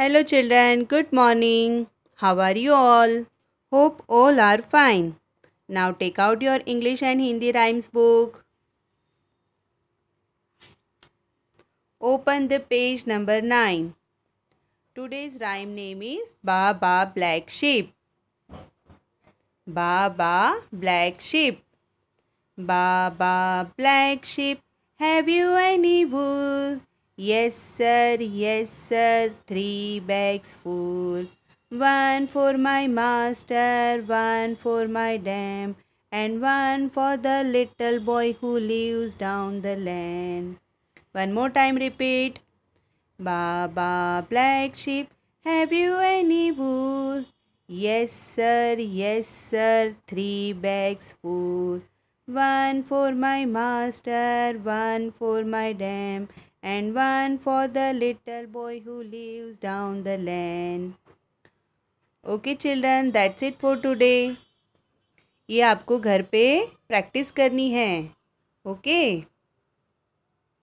Hello children, good morning. How are you all? Hope all are fine. Now take out your English and Hindi rhymes book. Open the page number 9. Today's rhyme name is Ba Ba Black Sheep. Ba Ba Black Sheep. Ba Ba Black Sheep. Have you any Yes, sir, yes, sir, three bags full. One for my master, one for my dam, and one for the little boy who lives down the lane. One more time, repeat. Baba black sheep, have you any wool? Yes, sir, yes, sir, three bags full. one for my master, one for my dam, and one for the little boy who lives down the lane. Okay children, that's it for today. ये आपको घर पे practice करनी है okay okay?